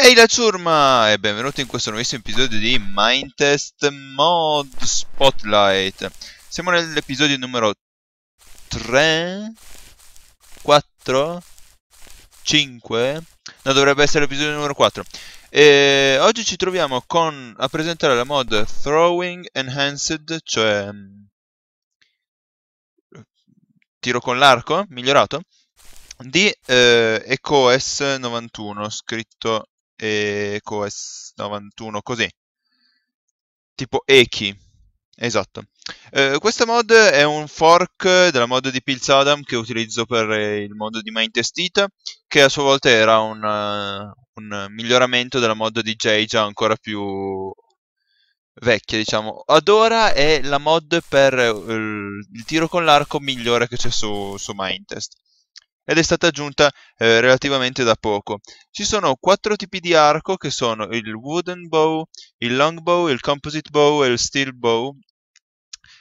Ehi la ciurma e benvenuti in questo nuovissimo episodio di Mindtest Mod Spotlight Siamo nell'episodio numero 3, 4, 5 No dovrebbe essere l'episodio numero 4 e oggi ci troviamo con, a presentare la mod Throwing Enhanced Cioè mm, tiro con l'arco migliorato di eh, EcoS91 scritto e Coes 91 così. Tipo Eki. Esatto. Eh, questa mod è un fork della mod di Pilsadam che utilizzo per eh, il mondo di Mindestita che a sua volta era un, uh, un miglioramento della mod di Jaja ancora più vecchia, diciamo. Ad ora è la mod per uh, il tiro con l'arco migliore che c'è su, su Mindtest ed è stata aggiunta eh, relativamente da poco. Ci sono quattro tipi di arco che sono il wooden bow, il long bow, il composite bow e il steel bow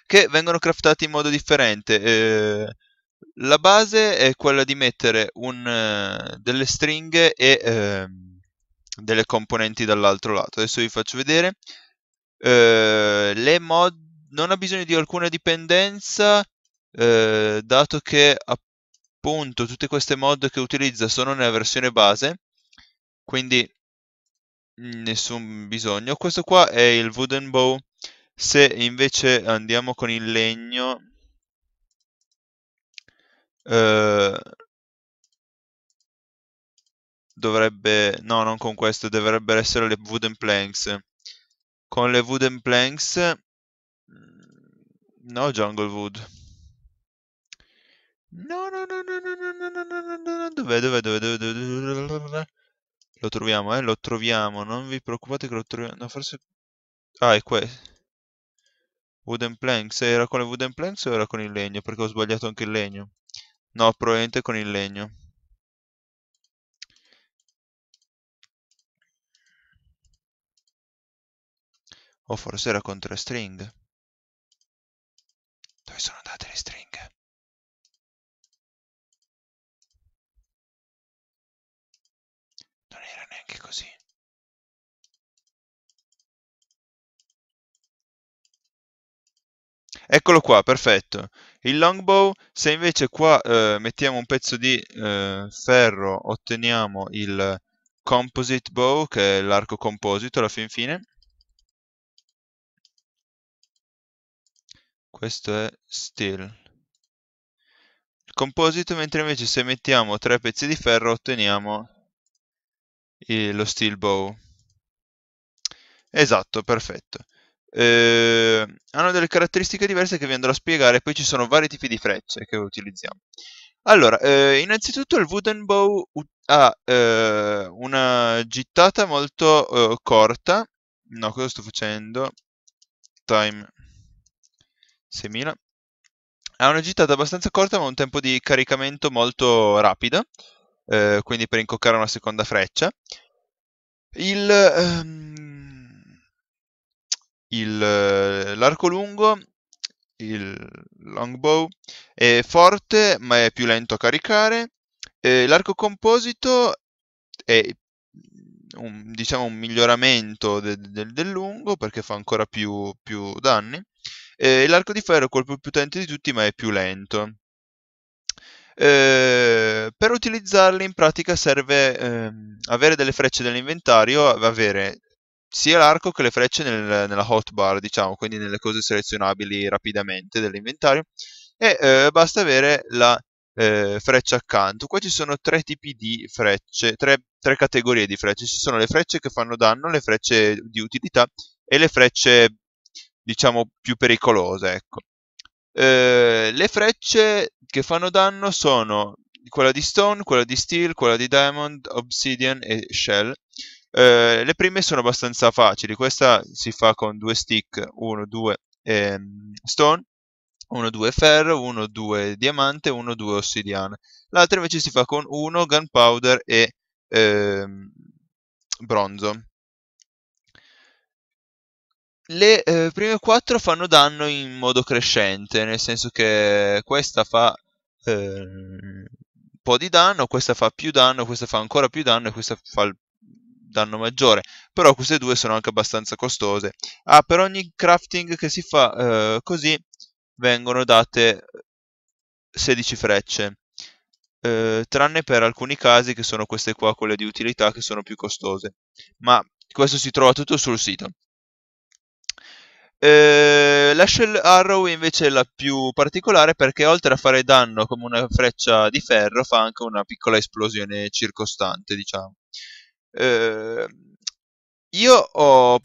che vengono craftati in modo differente. Eh, la base è quella di mettere un, eh, delle stringhe e eh, delle componenti dall'altro lato. Adesso vi faccio vedere. Eh, le mod non ha bisogno di alcuna dipendenza, eh, dato che appunto tutte queste mod che utilizza sono nella versione base quindi nessun bisogno questo qua è il wooden bow se invece andiamo con il legno eh, dovrebbe no non con questo dovrebbero essere le wooden planks con le wooden planks mm, no jungle wood No, no, no, no, no, no, no, no, no, no, no, dove, dove, dove, dove, dove, Lo troviamo, eh, lo troviamo, non vi preoccupate che lo troviamo, no, forse... Ah, è questo. Wooden planks, era con le wooden planks o era con il legno? Perché ho sbagliato anche il legno. No, probabilmente con il legno. O forse era con tre stringhe. Dove sono andate le stringhe? anche così. Eccolo qua, perfetto. Il longbow, se invece qua eh, mettiamo un pezzo di eh, ferro, otteniamo il composite bow, che è l'arco composito alla fin fine. Questo è steel. Il composite, mentre invece se mettiamo tre pezzi di ferro otteniamo eh, lo steel bow. Esatto, perfetto. Eh, hanno delle caratteristiche diverse che vi andrò a spiegare, poi ci sono vari tipi di frecce che utilizziamo. Allora, eh, innanzitutto il wooden bow ha eh, una gittata molto eh, corta. No, cosa sto facendo? Time 6000. Ha una gittata abbastanza corta ma un tempo di caricamento molto rapido eh, quindi per incoccare una seconda freccia. Il, ehm, il, eh, l'arco lungo, il longbow, è forte ma è più lento a caricare. Eh, l'arco composito è un, diciamo un miglioramento de, de, del lungo perché fa ancora più, più danni. Eh, l'arco di ferro è quello più potente di tutti ma è più lento. Eh, per utilizzarli in pratica serve eh, avere delle frecce nell'inventario, avere sia l'arco che le frecce nel, nella hotbar, diciamo, quindi nelle cose selezionabili rapidamente dell'inventario, e eh, basta avere la eh, freccia accanto. Qua ci sono tre tipi di frecce, tre, tre, categorie di frecce. Ci sono le frecce che fanno danno, le frecce di utilità e le frecce, diciamo, più pericolose, ecco. Eh, le frecce che fanno danno sono quella di Stone, quella di Steel, quella di Diamond, Obsidian e Shell. Eh, le prime sono abbastanza facili, questa si fa con due stick, 1, 2 eh, Stone, 1, 2 Ferro, 1, 2 Diamante, 1, 2 Obsidian. L'altra invece si fa con 1 Gunpowder e ehm, Bronzo le eh, prime quattro fanno danno in modo crescente, nel senso che questa fa eh, un po' di danno, questa fa più danno, questa fa ancora più danno e questa fa il danno maggiore. Però queste due sono anche abbastanza costose. Ah, per ogni crafting che si fa eh, così vengono date 16 frecce. Eh, tranne per alcuni casi che sono queste qua, quelle di utilità, che sono più costose. Ma questo si trova tutto sul sito. Eh, la Shell Arrow invece è la più particolare perché oltre a fare danno come una freccia di ferro fa anche una piccola esplosione circostante, diciamo. Eh, io ho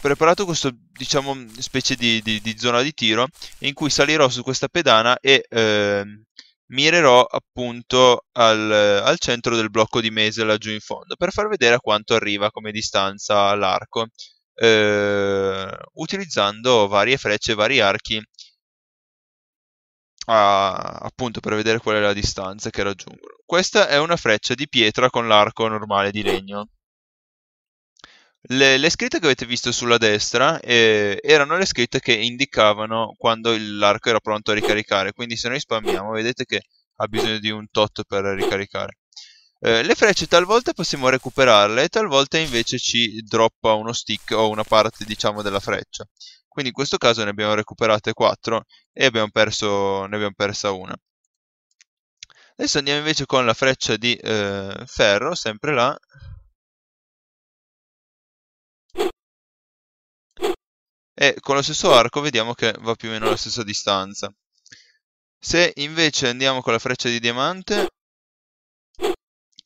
preparato questa diciamo, specie di, di, di, zona di tiro in cui salirò su questa pedana e eh, mirerò appunto al, al, centro del blocco di mese laggiù in fondo per far vedere a quanto arriva come distanza l'arco eh, utilizzando varie frecce, vari archi a, appunto per vedere qual è la distanza che raggiungono. Questa è una freccia di pietra con l'arco normale di legno. Le, le, scritte che avete visto sulla destra eh, erano le scritte che indicavano quando l'arco era pronto a ricaricare, quindi se noi spammiamo vedete che ha bisogno di un tot per ricaricare. Eh, le frecce talvolta possiamo recuperarle e talvolta invece ci droppa uno stick o una parte diciamo della freccia. Quindi in questo caso ne abbiamo recuperate 4 e abbiamo perso, ne abbiamo persa una. Adesso andiamo invece con la freccia di eh, ferro, sempre là. E con lo stesso arco vediamo che va più o meno alla stessa distanza. Se invece andiamo con la freccia di diamante,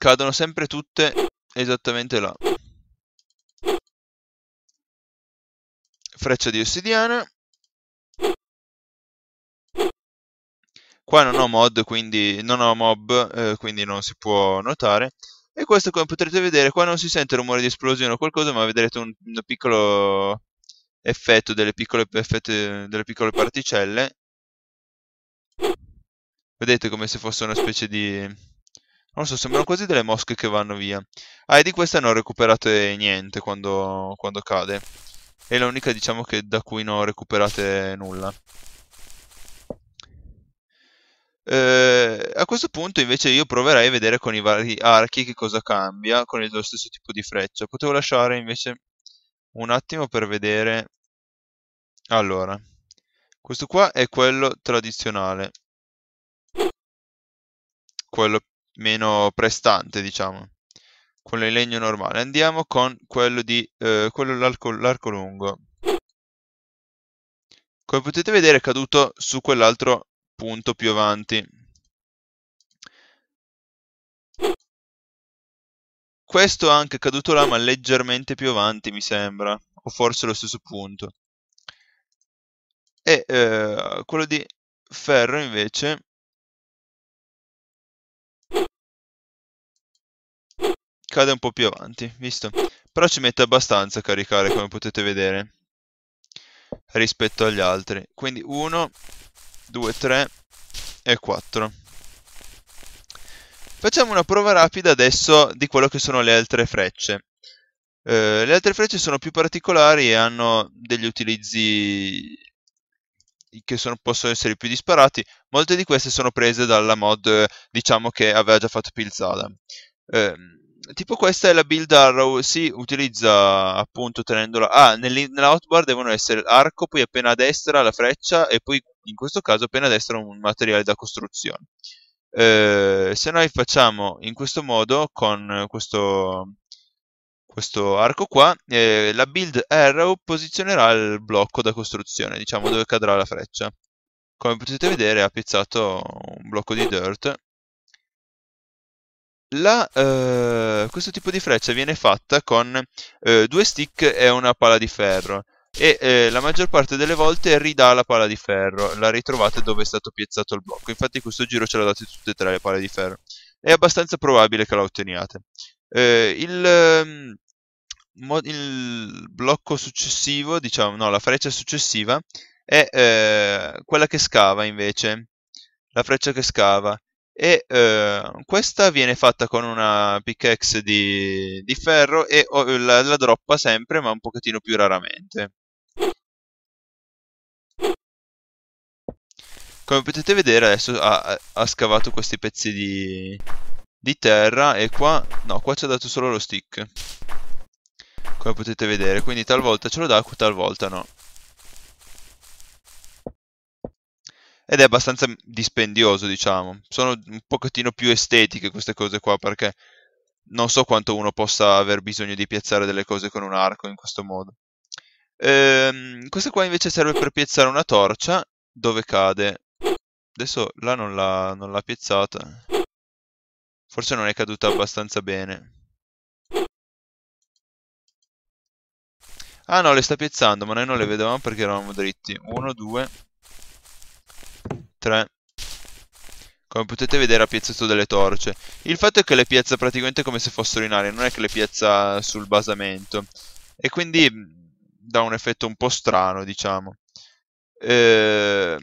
cadono sempre tutte esattamente là. Freccia di ossidiana. Qua non ho mod, quindi non ho mob, eh, quindi non si può notare. E questo come potrete vedere qua non si sente rumore di esplosione o qualcosa, ma vedrete un, un piccolo effetto delle piccole, effette, delle piccole particelle. Vedete come se fosse una specie di non so, sembrano quasi delle mosche che vanno via. Ah, e di queste non recuperate niente quando, quando cade. È l'unica, diciamo, che da cui non recuperate nulla. Eh, a questo punto invece io proverei a vedere con i vari archi che cosa cambia con lo stesso tipo di freccia. Potevo lasciare invece un attimo per vedere... Allora, questo qua è quello tradizionale. Quello meno prestante, diciamo, con il legno normale. Andiamo con quello di eh, quello l'arco lungo. Come potete vedere è caduto su quell'altro punto più avanti. Questo anche caduto là ma leggermente più avanti mi sembra, o forse lo stesso punto. E eh, quello di ferro invece cade un po' più avanti, visto? Però ci mette abbastanza a caricare, come potete vedere, rispetto agli altri. Quindi 1, 2, 3 e 4. Facciamo una prova rapida adesso di quello che sono le altre frecce. Eh, le altre frecce sono più particolari e hanno degli utilizzi che sono, possono essere più disparati. Molte di queste sono prese dalla mod, diciamo, che aveva già fatto Pilzada. Eh, tipo questa è la build arrow, si utilizza appunto tenendola... Ah, nella hotbar devono essere arco, poi appena a destra la freccia e poi in questo caso appena a destra un materiale da costruzione. Eh, se noi facciamo in questo modo con questo, questo arco qua, eh, la build arrow posizionerà il blocco da costruzione, diciamo dove cadrà la freccia. Come potete vedere ha piazzato un blocco di dirt la, eh, questo tipo di freccia viene fatta con eh, due stick e una pala di ferro e eh, la maggior parte delle volte ridà la pala di ferro, la ritrovate dove è stato piazzato il blocco, infatti questo giro ce l'ha date tutte e tre le pale di ferro, è abbastanza probabile che la otteniate. Eh, il, ehm, il, blocco successivo, diciamo, no, la freccia successiva è eh, quella che scava invece, la freccia che scava e eh, questa viene fatta con una pickaxe di, di ferro e la, la droppa sempre ma un pochettino più raramente. Come potete vedere adesso ha, ha scavato questi pezzi di, di terra e qua, no, qua ci ha dato solo lo stick come potete vedere quindi talvolta ce lo dà talvolta no ed è abbastanza mm, dispendioso, diciamo. Sono un pochettino più estetiche queste cose qua perché non so quanto uno possa aver bisogno di piazzare delle cose con un arco in questo modo. Ehm, questa qua invece serve per piazzare una torcia dove cade. Adesso là non l'ha, non l'ha piazzata. Forse non è caduta abbastanza bene. Ah no, le sta piazzando, ma noi non le vedevamo perché eravamo dritti. 1, 2, 3 come potete vedere ha piazzato delle torce il fatto è che le piazza praticamente come se fossero in aria non è che le piazza sul basamento e quindi mm, dà un effetto un po' strano diciamo eh,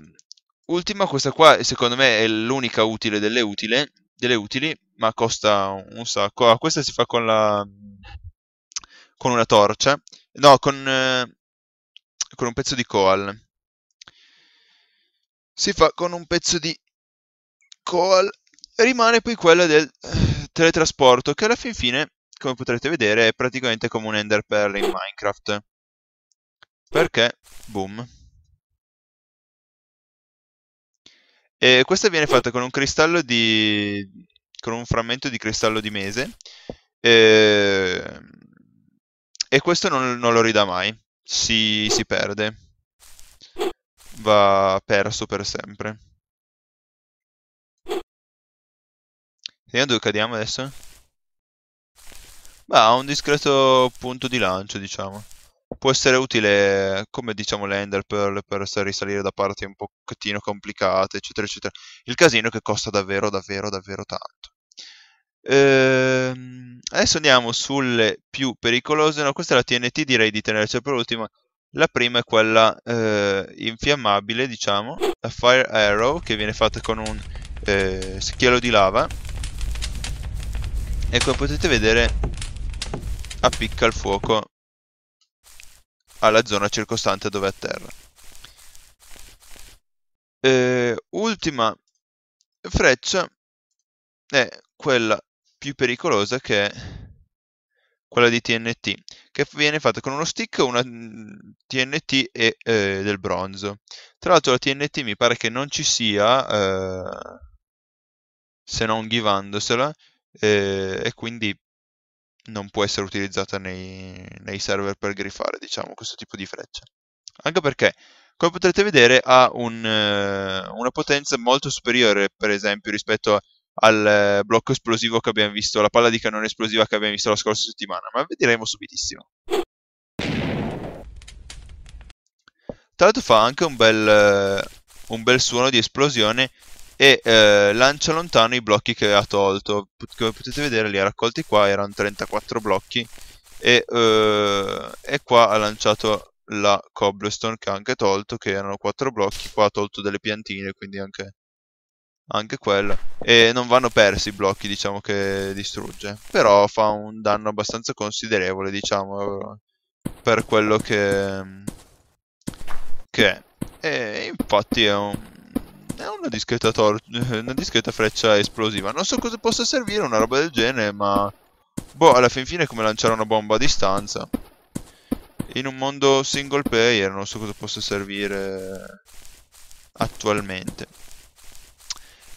ultima questa qua secondo me è l'unica utile delle, utile delle utili ma costa un sacco ah, questa si fa con la con una torcia no con eh, con un pezzo di coal si fa con un pezzo di coal. Rimane poi quella del eh, teletrasporto, che alla fin fine, come potrete vedere, è praticamente come un enderpearl in Minecraft. Perché, boom. E questa viene fatta con un cristallo di... con un frammento di cristallo di mese. E, e questo non, non, lo ridà mai, si, si perde va perso per sempre. Vediamo dove cadiamo adesso. Beh, ha un discreto punto di lancio, diciamo. Può essere utile, come diciamo l'Ender Pearl, per risalire da parti un pochettino complicate, eccetera, eccetera. Il casino che costa davvero, davvero, davvero tanto. Ehm, adesso andiamo sulle più pericolose. No, questa è la TNT, direi di tenerci per l'ultima. La prima è quella eh, infiammabile, diciamo, la Fire Arrow, che viene fatta con un eh, secchiello di lava. E come potete vedere appicca il fuoco alla zona circostante dove è atterra. Eh, ultima freccia è quella più pericolosa che è quella di TNT, che viene fatta con uno stick, una TNT mm, e eh, del bronzo. Tra l'altro la TNT mi pare che non ci sia, eh, se non givandosela, eh, e quindi non può essere utilizzata nei, nei server per grifare, diciamo, questo tipo di freccia. Anche perché come potrete vedere ha un, eh, una potenza molto superiore per esempio rispetto a al eh, blocco esplosivo che abbiamo visto, la palla di cannone esplosiva che abbiamo visto la scorsa settimana, ma vedremo subitissimo. Tra l'altro fa anche un bel, eh, un bel suono di esplosione e eh, lancia lontano i blocchi che ha tolto. Come potete vedere li ha raccolti qua, erano 34 blocchi e, eh, e qua ha lanciato la cobblestone che ha anche tolto, che erano 4 blocchi, qua ha tolto delle piantine, quindi anche anche quella. e non vanno persi i blocchi diciamo che distrugge però fa un danno abbastanza considerevole diciamo per quello che, che è e infatti è, un, è una, discreta una discreta freccia esplosiva non so cosa possa servire una roba del genere ma boh alla fin fine è come lanciare una bomba a distanza in un mondo single player non so cosa possa servire attualmente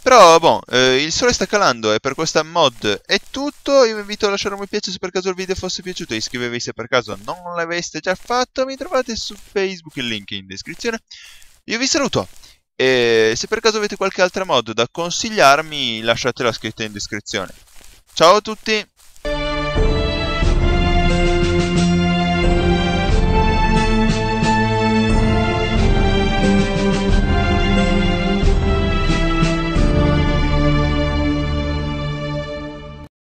però, boh, eh, il sole sta calando e per questa mod è tutto. Io vi invito a lasciare un mi piace se per caso il video fosse piaciuto. Iscrivetevi se per caso non l'aveste già fatto. Mi trovate su Facebook, il link in descrizione. Io vi saluto. E se per caso avete qualche altra mod da consigliarmi, lasciatela scritta in descrizione. Ciao a tutti!